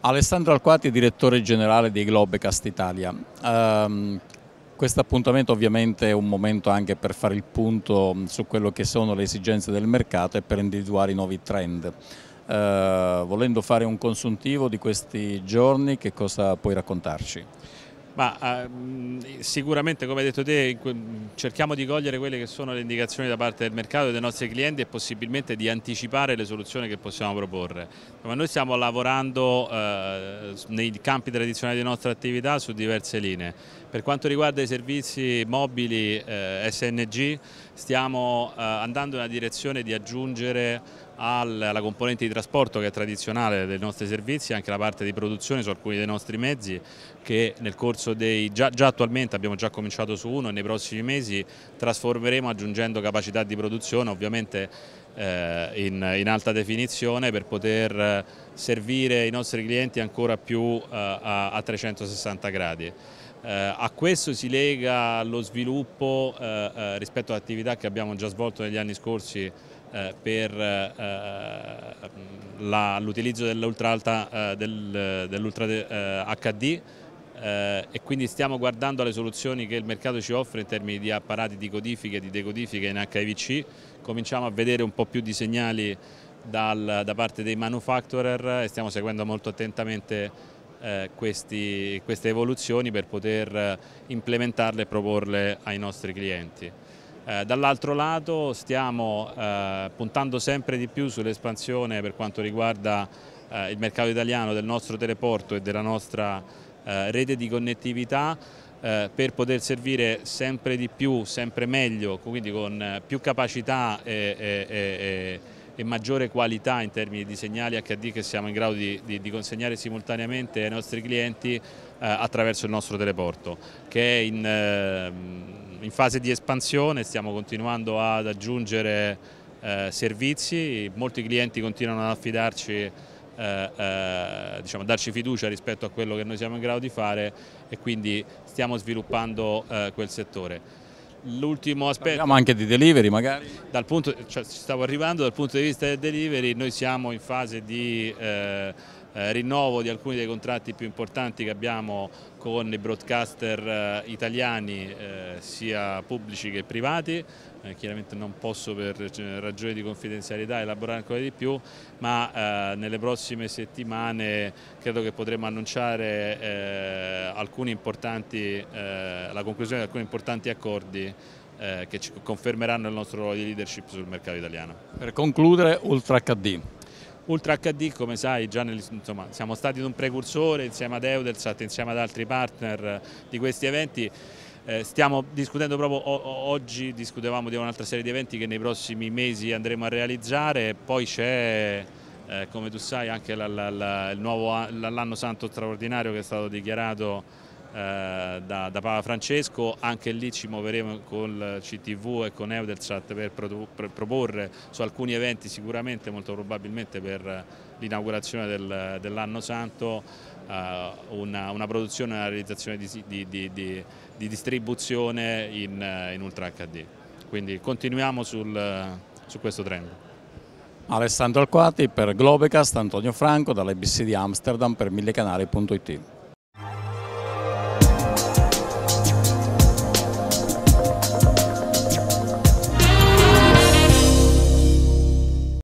Alessandro Alquati, direttore generale di Globe Cast Italia. Um, questo appuntamento ovviamente è un momento anche per fare il punto su quello che sono le esigenze del mercato e per individuare i nuovi trend. Uh, volendo fare un consuntivo di questi giorni, che cosa puoi raccontarci? Ma, uh, sicuramente come hai detto te cerchiamo di cogliere quelle che sono le indicazioni da parte del mercato e dei nostri clienti e possibilmente di anticipare le soluzioni che possiamo proporre. Ma noi stiamo lavorando eh, nei campi tradizionali di nostra attività su diverse linee. Per quanto riguarda i servizi mobili eh, SNG stiamo eh, andando nella direzione di aggiungere alla componente di trasporto che è tradizionale dei nostri servizi, anche la parte di produzione su alcuni dei nostri mezzi che nel corso dei, già, già attualmente abbiamo già cominciato su uno e nei prossimi mesi mesi trasformeremo aggiungendo capacità di produzione ovviamente eh, in, in, alta definizione per poter eh, servire i nostri clienti ancora più eh, a, a 360 gradi. Eh, a questo si lega lo sviluppo eh, eh rispetto ad attività che abbiamo già svolto negli anni scorsi eh, per eh, l'utilizzo dell'ultra alta dell'ultra HD eh, e quindi stiamo guardando alle soluzioni che il mercato ci offre in termini di apparati di codifica e di decodifica in HIVC, cominciamo a vedere un po' più di segnali dal, da parte dei manufacturer e stiamo seguendo molto attentamente eh, questi, queste evoluzioni per poter eh, implementarle e proporle ai nostri clienti. Eh, dall'altro lato stiamo eh, puntando sempre di più sull'espansione per quanto riguarda eh, il mercato italiano del nostro teleporto e della nostra eh, rete di connettività eh, per poter servire sempre di più, sempre meglio, quindi con eh, più capacità e, e, e, e, maggiore qualità in termini di segnali HD che siamo in grado di, di, di consegnare simultaneamente ai nostri clienti eh, attraverso il nostro teleporto che è in, eh, in fase di espansione, stiamo continuando ad aggiungere eh, servizi, molti clienti continuano ad affidarci eh, eh, diciamo, darci fiducia rispetto a quello che noi siamo in grado di fare e quindi stiamo sviluppando eh, quel settore. L'ultimo aspetto... Parliamo anche di delivery magari? Dal punto, cioè, stavo arrivando, dal punto di vista del delivery noi siamo in fase di... Eh, eh, rinnovo di alcuni dei contratti più importanti che abbiamo con i broadcaster eh, italiani eh, sia pubblici che privati, chiaramente non posso per ragioni di confidenzialità elaborare ancora di più, ma nelle prossime settimane credo che potremo annunciare la conclusione di alcuni importanti accordi che ci confermeranno il nostro ruolo di leadership sul mercato italiano. Per concludere, Ultra HD. Ultra HD come sai già nel, insomma, siamo stati un precursore insieme ad Eudelsat, insieme ad altri partner eh, di questi eventi eh, stiamo discutendo proprio oggi, discutevamo di un'altra serie di eventi che nei prossimi mesi andremo a realizzare, poi c'è eh, come tu sai anche l'anno santo straordinario che è stato dichiarato eh, da, da, Papa Francesco, anche lì ci muoveremo col CTV e con Eudelsat per, per proporre su alcuni eventi sicuramente, molto probabilmente per l'inaugurazione del, dell'anno santo, eh, una, una, produzione e una realizzazione di, di, di, di distribuzione in, in Ultra HD. Quindi continuiamo sul, su questo trend. Alessandro Alquati per Globecast, Antonio Franco dall'ABC di Amsterdam per millecanali.it.